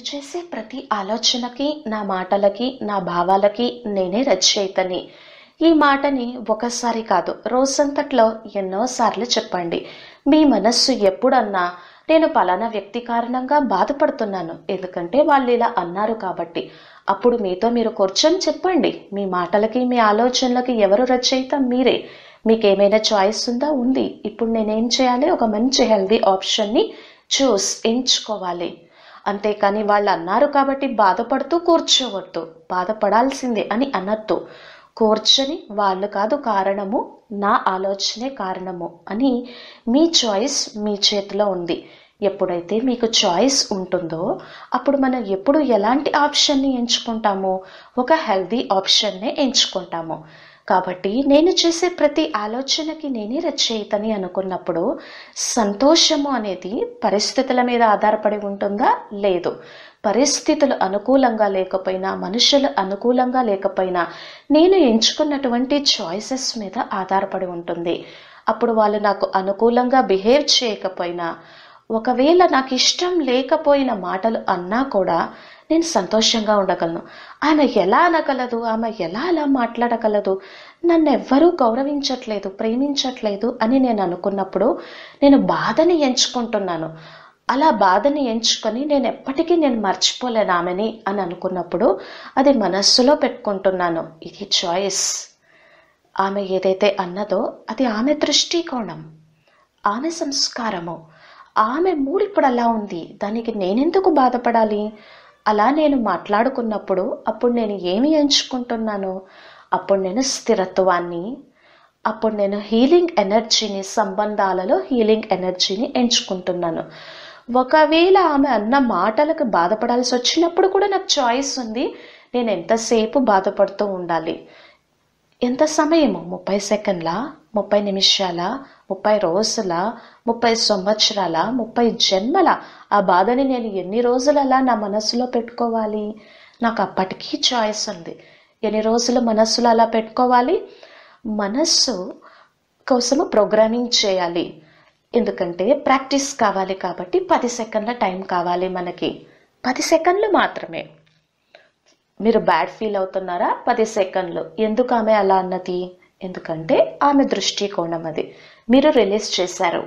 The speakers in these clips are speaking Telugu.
నేను చేసే ప్రతి ఆలోచనకి నా మాటలకి నా భావాలకి నేనే రచయితని ఈ మాటని ఒకసారి కాదు రోజంతట్లో ఎన్నోసార్లు చెప్పండి మీ మనస్సు ఎప్పుడన్నా నేను పలానా వ్యక్తి కారణంగా బాధపడుతున్నాను ఎందుకంటే వాళ్ళు ఇలా అన్నారు కాబట్టి అప్పుడు మీతో మీరు కూర్చొని చెప్పండి మీ మాటలకి మీ ఆలోచనలకి ఎవరు రచయిత మీరే మీకేమైనా చాయిస్ ఉందా ఉంది ఇప్పుడు నేనేం చేయాలి ఒక మంచి హెల్దీ ఆప్షన్ని చూస్ ఎంచుకోవాలి అంతేకాని వాళ్ళు అన్నారు కాబట్టి బాధపడుతూ కూర్చోవద్దు బాధపడాల్సిందే అని అనొద్దు కూర్చొని వాళ్ళు కాదు కారణము నా ఆలోచనే కారణము అని మీ చాయిస్ మీ చేతిలో ఉంది ఎప్పుడైతే మీకు చాయిస్ ఉంటుందో అప్పుడు మనం ఎప్పుడు ఎలాంటి ఆప్షన్ని ఎంచుకుంటామో ఒక హెల్దీ ఆప్షన్నే ఎంచుకుంటాము కాబట్టి నేను చేసే ప్రతి ఆలోచనకి నేనే రచయితని అనుకున్నప్పుడు సంతోషము అనేది పరిస్థితుల మీద ఆధారపడి ఉంటుందా లేదు పరిస్థితులు అనుకూలంగా లేకపోయినా మనుషులు అనుకూలంగా లేకపోయినా నేను ఎంచుకున్నటువంటి చాయిసెస్ మీద ఆధారపడి ఉంటుంది అప్పుడు వాళ్ళు నాకు అనుకూలంగా బిహేవ్ చేయకపోయినా ఒకవేళ నాకు ఇష్టం లేకపోయిన మాటలు అన్నా కూడా నేను సంతోషంగా ఉండగలను ఆమె ఎలా అనగలదు ఆమె ఎలా అలా మాట్లాడగలదు నన్ను ఎవ్వరూ గౌరవించట్లేదు ప్రేమించట్లేదు అని నేను అనుకున్నప్పుడు నేను బాధని ఎంచుకుంటున్నాను అలా బాధని ఎంచుకొని నేను ఎప్పటికీ నేను మర్చిపోలేను ఆమెని అని అనుకున్నప్పుడు అది మనస్సులో పెట్టుకుంటున్నాను ఇది చాయిస్ ఆమె ఏదైతే అన్నదో అది ఆమె దృష్టికోణం ఆమె సంస్కారము ఆమె మూడు ఇప్పుడు అలా ఉంది దానికి నేనెందుకు బాధపడాలి అలా నేను మాట్లాడుకున్నప్పుడు అప్పుడు నేను ఏమి ఎంచుకుంటున్నాను అప్పుడు నేను స్థిరత్వాన్ని అప్పుడు నేను హీలింగ్ ఎనర్జీని సంబంధాలలో హీలింగ్ ఎనర్జీని ఎంచుకుంటున్నాను ఒకవేళ ఆమె అన్న మాటలకు బాధపడాల్సి వచ్చినప్పుడు కూడా నాకు చాయిస్ ఉంది నేను ఎంతసేపు బాధపడుతూ ఉండాలి ఎంత సమయము ముప్పై సెకండ్లా ముప్పై నిమిషాలా ముప్పై రోజుల ముప్పై సంవత్సరాల ముప్పై జన్మల ఆ బాధని నేను ఎన్ని రోజులు అలా నా మనసులో పెట్టుకోవాలి నాకు అప్పటికీ చాయిస్ ఉంది ఎన్ని రోజులు మనస్సులో అలా పెట్టుకోవాలి మనస్సు కోసము ప్రోగ్రామింగ్ చేయాలి ఎందుకంటే ప్రాక్టీస్ కావాలి కాబట్టి పది సెకండ్ల టైం కావాలి మనకి పది సెకండ్లు మాత్రమే మీరు బ్యాడ్ ఫీల్ అవుతున్నారా పది సెకండ్లు ఎందుకు ఆమె అలా అన్నది ఎందుకంటే ఆమె దృష్టికోణం అది మీరు రిలీజ్ చేశారు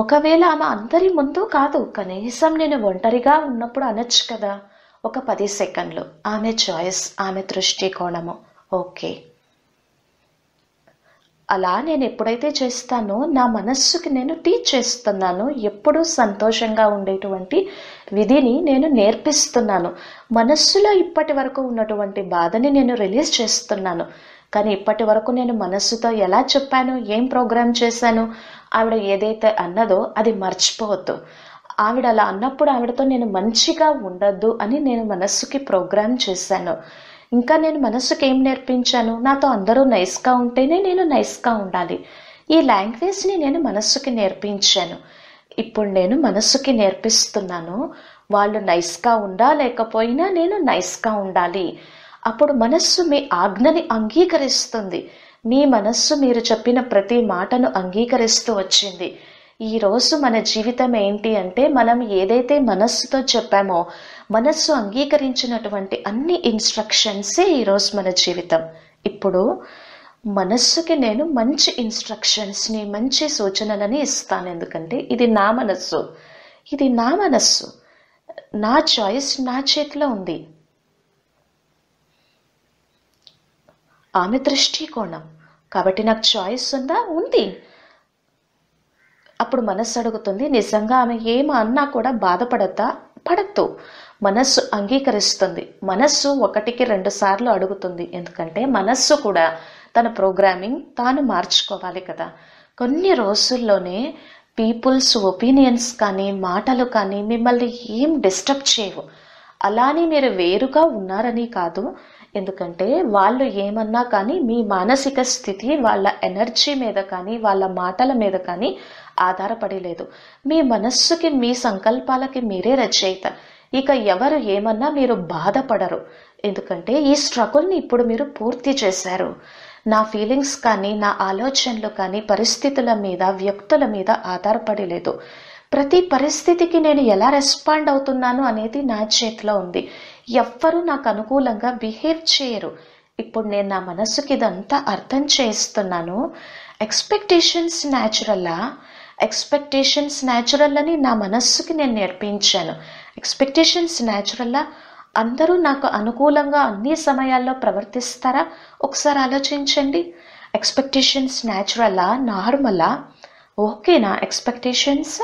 ఒకవేళ ఆమె అందరి ముందు కాదు కనీసం నేను ఒంటరిగా ఉన్నప్పుడు అనొచ్చు కదా ఒక పది సెకండ్లు ఆమె చాయిస్ ఆమె దృష్టికోణము ఓకే అలా నేను ఎప్పుడైతే చేస్తానో నా మనస్సుకి నేను టీచ్ చేస్తున్నాను ఎప్పుడూ సంతోషంగా ఉండేటువంటి విధిని నేను నేర్పిస్తున్నాను మనస్సులో ఇప్పటి వరకు ఉన్నటువంటి బాధని నేను రిలీజ్ చేస్తున్నాను కానీ ఇప్పటి వరకు నేను మనస్సుతో ఎలా చెప్పాను ఏం ప్రోగ్రామ్ చేశాను ఆవిడ ఏదైతే అన్నదో అది మర్చిపోవద్దు ఆవిడ అలా అన్నప్పుడు ఆవిడతో నేను మంచిగా ఉండద్దు అని నేను మనస్సుకి ప్రోగ్రామ్ చేశాను ఇంకా నేను మనస్సుకి ఏం నేర్పించాను నాతో అందరూ నైస్గా ఉంటేనే నేను నైస్గా ఉండాలి ఈ లాంగ్వేజ్ని నేను మనస్సుకి నేర్పించాను ఇప్పుడు నేను మనస్సుకి నేర్పిస్తున్నాను వాళ్ళు నైస్గా ఉండా లేకపోయినా నేను నైస్గా ఉండాలి అప్పుడు మనస్సు మీ ఆజ్ఞని అంగీకరిస్తుంది మీ మనస్సు మీరు చెప్పిన ప్రతి మాటను అంగీకరిస్తూ వచ్చింది ఈరోజు మన జీవితం ఏంటి అంటే మనం ఏదైతే మనస్సుతో చెప్పామో మనస్సు అంగీకరించినటువంటి అన్ని ఇన్స్ట్రక్షన్సే ఈరోజు మన జీవితం ఇప్పుడు మనస్సుకి నేను మంచి ఇన్స్ట్రక్షన్స్ని మంచి సూచనలని ఇస్తాను ఎందుకంటే ఇది నా మనస్సు ఇది నా మనస్సు నా చాయిస్ నా చేతిలో ఉంది ఆమె దృష్టికోణం కాబట్టి నాకు చాయిస్ ఉందా ఉంది అప్పుడు మనస్సు అడుగుతుంది నిజంగా ఆమె ఏమన్నా అన్నా కూడా బాధపడతా పడద్దు మనస్సు అంగీకరిస్తుంది మనస్సు ఒకటికి రెండు సార్లు అడుగుతుంది ఎందుకంటే మనస్సు కూడా తన ప్రోగ్రామింగ్ తాను మార్చుకోవాలి కదా కొన్ని రోజుల్లోనే పీపుల్స్ ఒపీనియన్స్ కానీ మాటలు కానీ మిమ్మల్ని ఏం డిస్టర్బ్ చేయవు అలానే మీరు వేరుగా ఉన్నారని కాదు ఎందుకంటే వాళ్ళు ఏమన్నా కానీ మీ మానసిక స్థితి వాళ్ళ ఎనర్జీ మీద కానీ వాళ్ళ మాటల మీద కానీ ఆధారపడి లేదు మీ మనస్సుకి మీ సంకల్పాలకి మీరే రచయిత ఇక ఎవరు ఏమన్నా మీరు బాధపడరు ఎందుకంటే ఈ స్ట్రగుల్ని ఇప్పుడు మీరు పూర్తి చేశారు నా ఫీలింగ్స్ కానీ నా ఆలోచనలు కానీ పరిస్థితుల మీద వ్యక్తుల మీద ఆధారపడి లేదు ప్రతి పరిస్థితికి నేను ఎలా రెస్పాండ్ అవుతున్నాను అనేది నా చేతిలో ఉంది ఎవ్వరూ నాకు అనుకూలంగా బిహేవ్ చేయరు ఇప్పుడు నేను నా మనసుకి ఇదంతా అర్థం చేస్తున్నాను ఎక్స్పెక్టేషన్స్ న్యాచురల్లా ఎక్స్పెక్టేషన్స్ న్యాచురల్ అని నా మనస్సుకి నేను నేర్పించాను ఎక్స్పెక్టేషన్స్ న్యాచురల్లా అందరూ నాకు అనుకూలంగా అన్ని సమయాల్లో ప్రవర్తిస్తారా ఒకసారి ఆలోచించండి ఎక్స్పెక్టేషన్స్ న్యాచురల్లా నార్మలా ఓకేనా ఎక్స్పెక్టేషన్స్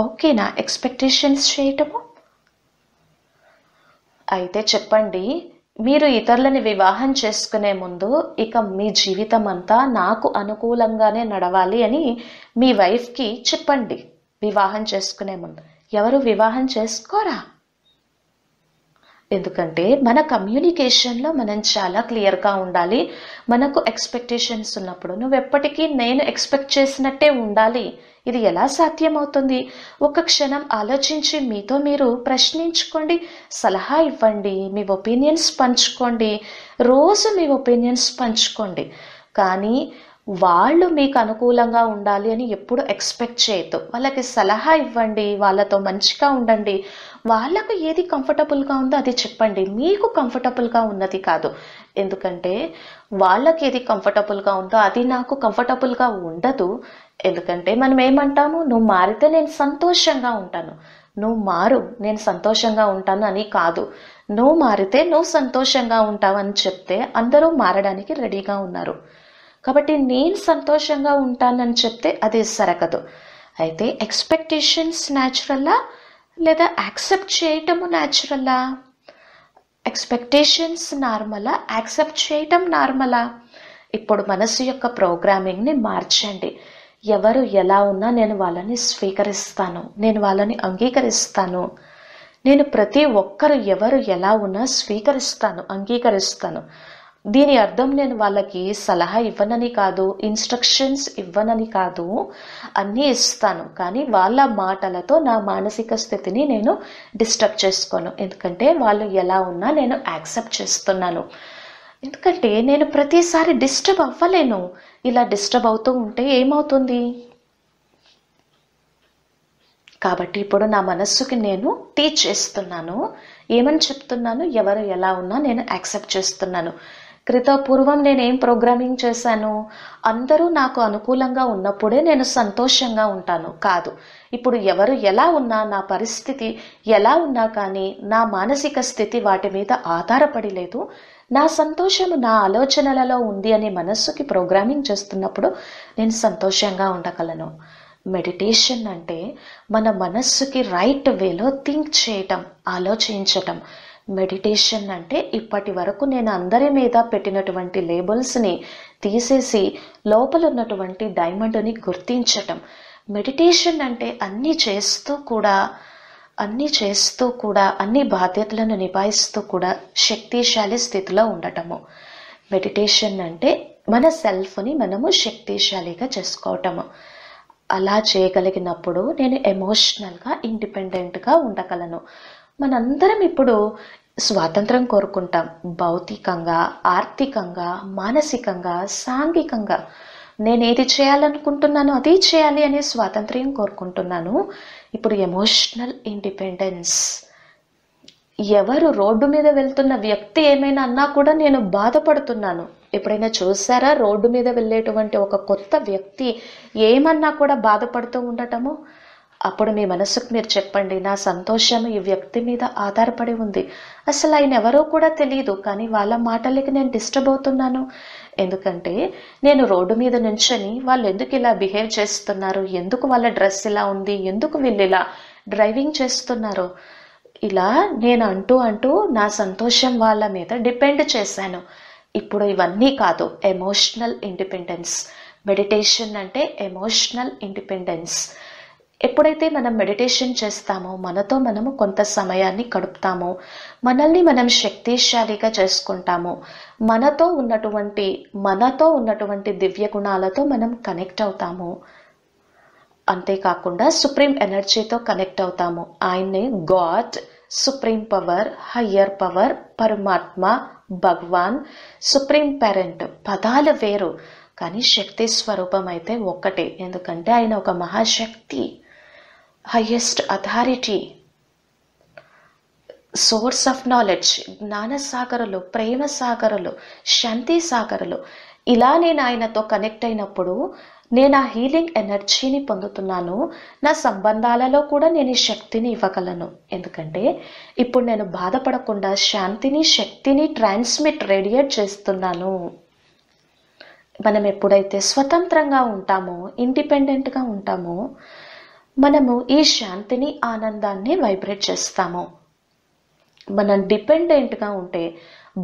ఓకేనా ఎక్స్పెక్టేషన్స్ చేయటము అయితే చెప్పండి మీరు ఇతరులని వివాహం చేసుకునే ముందు ఇక మీ జీవితం అంతా నాకు అనుకూలంగానే నడవాలి అని మీ వైఫ్కి చెప్పండి వివాహం చేసుకునే ముందు ఎవరు వివాహం చేసుకోరా ఎందుకంటే మన కమ్యూనికేషన్లో మనం చాలా క్లియర్గా ఉండాలి మనకు ఎక్స్పెక్టేషన్స్ ఉన్నప్పుడు నువ్వు ఎప్పటికీ నేను ఎక్స్పెక్ట్ చేసినట్టే ఉండాలి ఇది ఎలా సాధ్యమవుతుంది ఒక క్షణం ఆలోచించి మీతో మీరు ప్రశ్నించుకోండి సలహా ఇవ్వండి మీ ఒపీనియన్స్ పంచుకోండి రోజు మీ ఒపీనియన్స్ పంచుకోండి కానీ వాళ్ళు మీకు అనుకూలంగా ఉండాలి అని ఎప్పుడు ఎక్స్పెక్ట్ చేయొద్దు వాళ్ళకి సలహా ఇవ్వండి వాళ్ళతో మంచిగా ఉండండి వాళ్ళకు ఏది కంఫర్టబుల్గా ఉందో అది చెప్పండి మీకు కంఫర్టబుల్గా ఉన్నది కాదు ఎందుకంటే వాళ్ళకి ఏది కంఫర్టబుల్గా ఉందో అది నాకు కంఫర్టబుల్గా ఉండదు ఎందుకంటే మనం ఏమంటాము నువ్వు మారితే నేను సంతోషంగా ఉంటాను నువ్వు మారు నేను సంతోషంగా ఉంటాను అని కాదు నువ్వు మారితే నువ్వు సంతోషంగా ఉంటావు అని చెప్తే అందరూ మారడానికి రెడీగా ఉన్నారు కాబట్టి నేను సంతోషంగా ఉంటానని చెప్తే అది సరగదు అయితే ఎక్స్పెక్టేషన్స్ న్యాచురల్లా లేదా యాక్సెప్ట్ చేయటము న్యాచురల్లా ఎక్స్పెక్టేషన్స్ నార్మలా యాక్సెప్ట్ చేయటం నార్మలా ఇప్పుడు మనసు యొక్క ప్రోగ్రామింగ్ని మార్చండి ఎవరు ఎలా ఉన్నా నేను వాళ్ళని స్వీకరిస్తాను నేను వాళ్ళని అంగీకరిస్తాను నేను ప్రతి ఒక్కరు ఎవరు ఎలా ఉన్నా స్వీకరిస్తాను అంగీకరిస్తాను దీని అర్థం నేను వాళ్ళకి సలహా ఇవ్వనని కాదు ఇన్స్ట్రక్షన్స్ ఇవ్వనని కాదు అన్నీ ఇస్తాను కానీ వాళ్ళ మాటలతో నా మానసిక స్థితిని నేను డిస్టర్బ్ చేసుకోను ఎందుకంటే వాళ్ళు ఎలా ఉన్నా నేను యాక్సెప్ట్ చేస్తున్నాను ఎందుకంటే నేను ప్రతిసారి డిస్టర్బ్ అవ్వలేను ఇలా డిస్టర్బ్ అవుతూ ఉంటే ఏమవుతుంది కాబట్టి ఇప్పుడు నా మనస్సుకి నేను టీచ్ చేస్తున్నాను ఏమని చెప్తున్నాను ఎవరు ఎలా ఉన్నా నేను యాక్సెప్ట్ చేస్తున్నాను క్రిత పూర్వం నేనేం ప్రోగ్రామింగ్ చేశాను అందరూ నాకు అనుకూలంగా ఉన్నప్పుడే నేను సంతోషంగా ఉంటాను కాదు ఇప్పుడు ఎవరు ఎలా ఉన్నా నా పరిస్థితి ఎలా ఉన్నా కానీ నా మానసిక స్థితి వాటి మీద ఆధారపడి లేదు నా సంతోషము నా ఆలోచనలలో ఉంది అనే మనస్సుకి ప్రోగ్రామింగ్ చేస్తున్నప్పుడు నేను సంతోషంగా ఉండగలను మెడిటేషన్ అంటే మన మనస్సుకి రైట్ వేలో థింక్ చేయటం ఆలోచించటం మెడిటేషన్ అంటే ఇప్పటి వరకు నేను అందరి మీద పెట్టినటువంటి లేబుల్స్ని తీసేసి లోపల ఉన్నటువంటి డైమండ్ని గుర్తించటం మెడిటేషన్ అంటే అన్నీ చేస్తూ కూడా అన్నీ చేస్తూ కూడా అన్ని బాధ్యతలను నిభాయిస్తూ కూడా శక్తిశాలి స్థితిలో ఉండటము మెడిటేషన్ అంటే మన సెల్ఫ్ని మనము శక్తిశాలిగా చేసుకోవటము అలా చేయగలిగినప్పుడు నేను ఎమోషనల్గా ఇండిపెండెంట్గా ఉండగలను మనందరం ఇప్పుడు స్వాతంత్రం కోరుకుంటాం భౌతికంగా ఆర్థికంగా మానసికంగా సాంఘికంగా నేను ఏది చేయాలనుకుంటున్నానో అది చేయాలి అనే స్వాతంత్ర్యం కోరుకుంటున్నాను ఇప్పుడు ఎమోషనల్ ఇండిపెండెన్స్ ఎవరు రోడ్డు మీద వెళ్తున్న వ్యక్తి ఏమైనా అన్నా కూడా నేను బాధపడుతున్నాను ఎప్పుడైనా చూసారా రోడ్డు మీద వెళ్ళేటువంటి ఒక కొత్త వ్యక్తి ఏమన్నా కూడా బాధపడుతూ ఉండటము అప్పుడు మీ మనసుకు మీరు చెప్పండి నా సంతోషం ఈ వ్యక్తి మీద ఆధారపడి ఉంది అసలు ఆయన ఎవరో కూడా తెలియదు కానీ వాళ్ళ మాటలకి నేను డిస్టర్బ్ అవుతున్నాను ఎందుకంటే నేను రోడ్డు మీద నుంచని వాళ్ళు ఎందుకు ఇలా బిహేవ్ చేస్తున్నారు ఎందుకు వాళ్ళ డ్రెస్ ఇలా ఉంది ఎందుకు వీళ్ళు ఇలా డ్రైవింగ్ చేస్తున్నారు ఇలా నేను అంటూ అంటూ నా సంతోషం వాళ్ళ మీద డిపెండ్ చేశాను ఇప్పుడు ఇవన్నీ కాదు ఎమోషనల్ ఇండిపెండెన్స్ మెడిటేషన్ అంటే ఎమోషనల్ ఇండిపెండెన్స్ ఎప్పుడైతే మనం మెడిటేషన్ చేస్తామో మనతో మనము కొంత సమయాన్ని గడుపుతామో మనల్ని మనం శక్తిశాలిగా చేసుకుంటాము మనతో ఉన్నటువంటి మనతో ఉన్నటువంటి దివ్య గుణాలతో మనం కనెక్ట్ అవుతాము అంతేకాకుండా సుప్రీం ఎనర్జీతో కనెక్ట్ అవుతాము ఆయన్నే god supreme power higher power పరమాత్మ భగవాన్ సుప్రీం పేరెంట్ పదాలు వేరు కానీ శక్తి స్వరూపం అయితే ఒక్కటే ఎందుకంటే ఆయన ఒక మహాశక్తి highest authority source of knowledge సాగరలు ప్రేమ సాగరలు శాంతి సాగరలు ఇలా నేను ఆయనతో కనెక్ట్ అయినప్పుడు నేను ఆ హీలింగ్ ఎనర్జీని పొందుతున్నాను నా సంబంధాలలో కూడా నేను ఈ శక్తిని ఇవ్వగలను ఎందుకంటే ఇప్పుడు నేను బాధపడకుండా శాంతిని శక్తిని ట్రాన్స్మిట్ రేడియేట్ చేస్తున్నాను మనం ఎప్పుడైతే స్వతంత్రంగా ఉంటామో ఇండిపెండెంట్గా ఉంటామో మనము ఈ శాంతిని ఆనందాన్ని వైబ్రేట్ చేస్తాము మనం డిపెండెంట్గా ఉంటే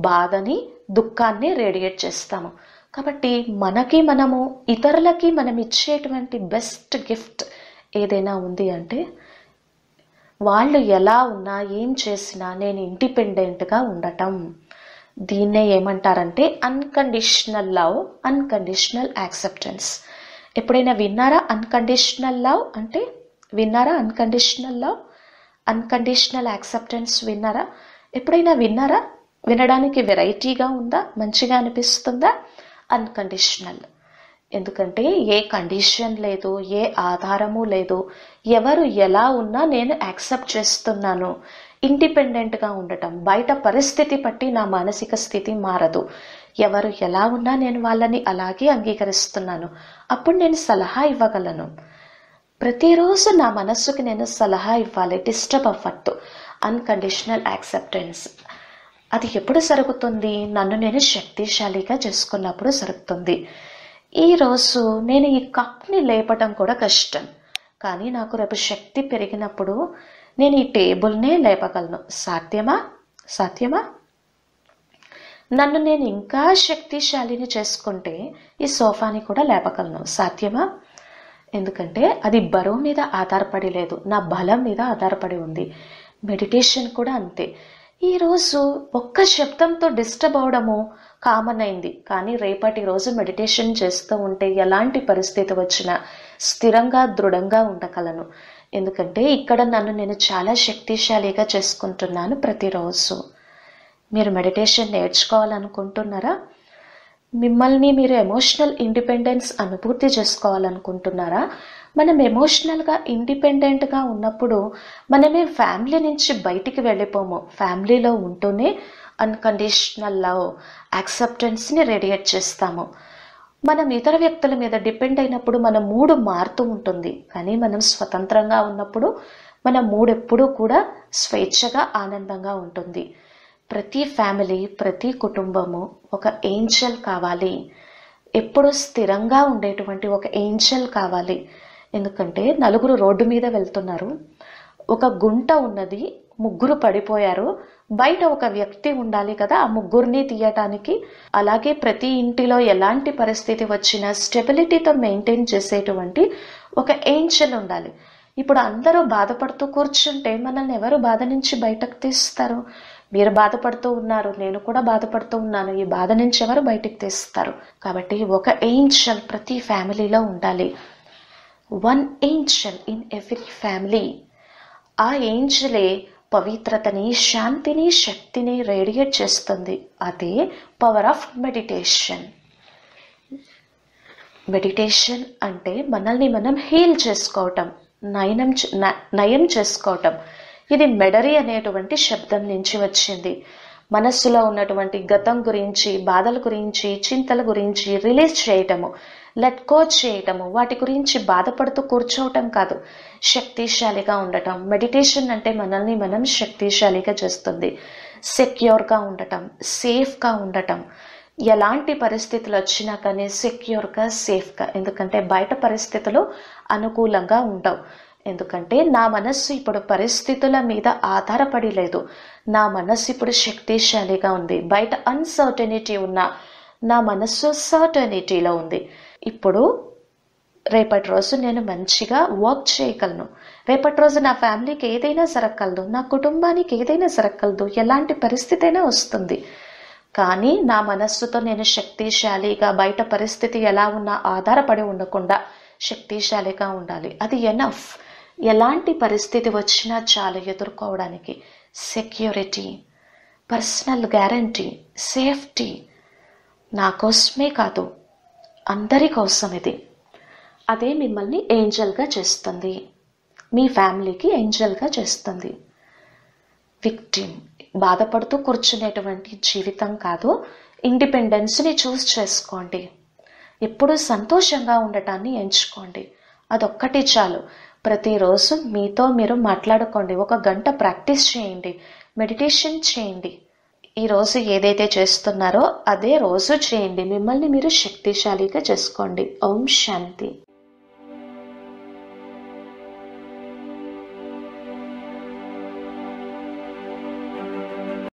బాధని దుఃఖాన్ని రేడియేట్ చేస్తాము కాబట్టి మనకి మనము ఇతరులకి మనం ఇచ్చేటువంటి బెస్ట్ గిఫ్ట్ ఏదైనా ఉంది అంటే వాళ్ళు ఎలా ఉన్నా ఏం చేసినా నేను ఇండిపెండెంట్గా ఉండటం దీన్నే ఏమంటారంటే అన్కండిషనల్ లవ్ అన్కండిషనల్ యాక్సెప్టెన్స్ ఎప్పుడైనా విన్నారా అన్కండిషనల్ లవ్ అంటే విన్నారా అన్కండిషనల్ లవ్ అన్కండిషనల్ యాక్సెప్టెన్స్ విన్నారా ఎప్పుడైనా విన్నారా వినడానికి వెరైటీగా ఉందా మంచిగా అనిపిస్తుందా అన్కండిషనల్ ఎందుకంటే ఏ కండిషన్ లేదు ఏ ఆధారము లేదు ఎవరు ఎలా ఉన్నా నేను యాక్సెప్ట్ చేస్తున్నాను ఇండిపెండెంట్గా ఉండటం బయట పరిస్థితి బట్టి నా మానసిక స్థితి మారదు ఎవరు ఎలా ఉన్నా నేను వాళ్ళని అలాగే అంగీకరిస్తున్నాను అప్పుడు నేను సలహా ఇవ్వగలను ప్రతిరోజు నా మనస్సుకి నేను సలహా ఇవ్వాలి డిస్టర్బ్ అవ్వద్దు అన్కండిషనల్ యాక్సెప్టెన్స్ అది ఎప్పుడు జరుగుతుంది నన్ను నేను శక్తిశాలిగా చేసుకున్నప్పుడు జరుగుతుంది ఈరోజు నేను ఈ కప్ని లేపటం కూడా కష్టం కానీ నాకు రేపు శక్తి పెరిగినప్పుడు నేను ఈ టేబుల్నే లేపగలను సాధ్యమా సాధ్యమా నన్ను నేను ఇంకా శక్తిశాలిని చేసుకుంటే ఈ సోఫాని కూడా లేపగలను సాధ్యమా ఎందుకంటే అది బరువు మీద ఆధారపడి లేదు నా బలం మీద ఆధారపడి ఉంది మెడిటేషన్ కూడా అంతే ఈరోజు ఒక్క శబ్దంతో డిస్టర్బ్ అవడము కామన్ అయింది కానీ రేపటి రోజు మెడిటేషన్ చేస్తూ ఉంటే ఎలాంటి పరిస్థితి వచ్చినా స్థిరంగా దృఢంగా ఉండగలను ఎందుకంటే ఇక్కడ నన్ను నేను చాలా శక్తిశాలిగా చేసుకుంటున్నాను ప్రతిరోజు మీరు మెడిటేషన్ నేర్చుకోవాలనుకుంటున్నారా మిమ్మల్ని మీరు ఎమోషనల్ ఇండిపెండెన్స్ అనుభూతి చేసుకోవాలనుకుంటున్నారా మనం ఎమోషనల్గా ఇండిపెండెంట్గా ఉన్నప్పుడు మనమే ఫ్యామిలీ నుంచి బయటికి వెళ్ళిపోము ఫ్యామిలీలో ఉంటూనే అన్కండిషనల్ లవ్ యాక్సెప్టెన్స్ని రేడియేట్ చేస్తాము మనం ఇతర వ్యక్తుల మీద డిపెండ్ అయినప్పుడు మన మూడు మారుతూ ఉంటుంది కానీ మనం స్వతంత్రంగా ఉన్నప్పుడు మన మూడెప్పుడూ కూడా స్వేచ్ఛగా ఆనందంగా ఉంటుంది ప్రతి ఫ్యామిలీ ప్రతి కుటుంబము ఒక ఏంజల్ కావాలి ఎప్పుడు స్థిరంగా ఉండేటువంటి ఒక ఏంజల్ కావాలి ఎందుకంటే నలుగురు రోడ్డు మీద వెళ్తున్నారు ఒక గుంట ఉన్నది ముగ్గురు పడిపోయారు బయట ఒక వ్యక్తి ఉండాలి కదా ఆ ముగ్గురిని తీయటానికి అలాగే ప్రతి ఇంటిలో ఎలాంటి పరిస్థితి వచ్చినా స్టెబిలిటీతో మెయింటైన్ చేసేటువంటి ఒక ఏంజల్ ఉండాలి ఇప్పుడు అందరూ బాధపడుతూ కూర్చుంటే మనల్ని ఎవరు బాధ నుంచి బయటకు తీస్తారు మీరు బాధపడుతూ ఉన్నారు నేను కూడా బాధపడుతూ ఉన్నాను ఈ బాధ నుంచి ఎవరు బయటికి తీస్తారు కాబట్టి ఒక ఏంజల్ ప్రతి ఫ్యామిలీలో ఉండాలి one angel in every family ఆ ఏంజలే పవిత్రతని శాంతిని శక్తిని రేడియేట్ చేస్తుంది అదే పవర్ ఆఫ్ మెడిటేషన్ మెడిటేషన్ అంటే మనల్ని మనం హీల్ చేసుకోవటం నయనం నయం చేసుకోవటం ఇది మెడరి అనేటువంటి శబ్దం నుంచి వచ్చింది మనస్సులో ఉన్నటువంటి గతం గురించి బాధల గురించి చింతల గురించి రిలీజ్ చేయటము లెట్ కోచ్ చేయటము వాటి గురించి బాధపడుతూ కూర్చోవటం కాదు శక్తిశాలిగా ఉండటం మెడిటేషన్ అంటే మనల్ని మనం శక్తిశాలిగా చేస్తుంది సెక్యూర్గా ఉండటం సేఫ్గా ఉండటం ఎలాంటి పరిస్థితులు వచ్చినా కానీ సెక్యూర్గా సేఫ్గా ఎందుకంటే బయట పరిస్థితులు అనుకూలంగా ఉండవు ఎందుకంటే నా మనస్సు ఇప్పుడు పరిస్థితుల మీద ఆధారపడి లేదు నా మనస్సు ఇప్పుడు శక్తిశాలిగా ఉంది బయట అన్సర్టనిటీ ఉన్న నా మనస్సు సర్టనిటీలో ఉంది ఇప్పుడు రేపటి రోజు నేను మంచిగా వర్క్ చేయగలను రేపటి రోజు నా ఫ్యామిలీకి ఏదైనా సరకలదు నా కుటుంబానికి ఏదైనా సరకలదు ఎలాంటి పరిస్థితి అయినా వస్తుంది కానీ నా మనస్సుతో నేను శక్తిశాలిగా బయట పరిస్థితి ఎలా ఉన్నా ఆధారపడి ఉండకుండా శక్తిశాలిగా ఉండాలి అది ఎనఫ్ ఎలాంటి పరిస్థితి వచ్చినా చాలు ఎదుర్కోవడానికి సెక్యూరిటీ పర్సనల్ గ్యారంటీ సేఫ్టీ నా కోసమే కాదు అందరి కోసం ఇది అదే మిమ్మల్ని ఏంజల్గా చేస్తుంది మీ ఫ్యామిలీకి ఏంజల్గా చేస్తుంది విక్టిమ్ బాధపడుతూ కూర్చునేటువంటి జీవితం కాదు ఇండిపెండెన్స్ని చూస్ చేసుకోండి ఎప్పుడూ సంతోషంగా ఉండటాన్ని ఎంచుకోండి అదొక్కటి చాలు ప్రతిరోజు మీతో మీరు మాట్లాడుకోండి ఒక గంట ప్రాక్టీస్ చేయండి మెడిటేషన్ చేయండి ఈరోజు ఏదైతే చేస్తున్నారో అదే రోజు చేయండి మిమ్మల్ని మీరు శక్తిశాలిగా చేసుకోండి ఓం శాంతి